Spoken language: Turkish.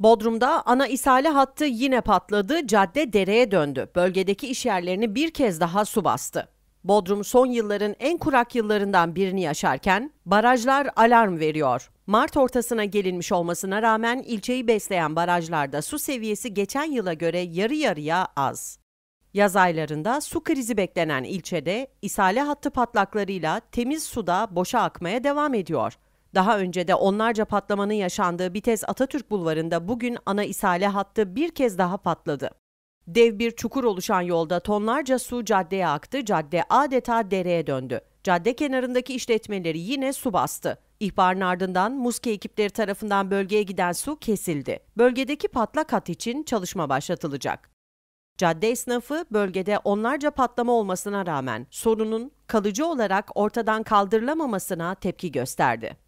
Bodrum'da ana isale hattı yine patladı, cadde dereye döndü. Bölgedeki işyerlerini bir kez daha su bastı. Bodrum son yılların en kurak yıllarından birini yaşarken barajlar alarm veriyor. Mart ortasına gelinmiş olmasına rağmen ilçeyi besleyen barajlarda su seviyesi geçen yıla göre yarı yarıya az. Yaz aylarında su krizi beklenen ilçede isale hattı patlaklarıyla temiz suda boşa akmaya devam ediyor. Daha önce de onlarca patlamanın yaşandığı Bitez Atatürk Bulvarı'nda bugün ana isale hattı bir kez daha patladı. Dev bir çukur oluşan yolda tonlarca su caddeye aktı, cadde adeta dereye döndü. Cadde kenarındaki işletmeleri yine su bastı. İhbarın ardından muske ekipleri tarafından bölgeye giden su kesildi. Bölgedeki patlak hat için çalışma başlatılacak. Cadde esnafı bölgede onlarca patlama olmasına rağmen sorunun kalıcı olarak ortadan kaldırılamamasına tepki gösterdi.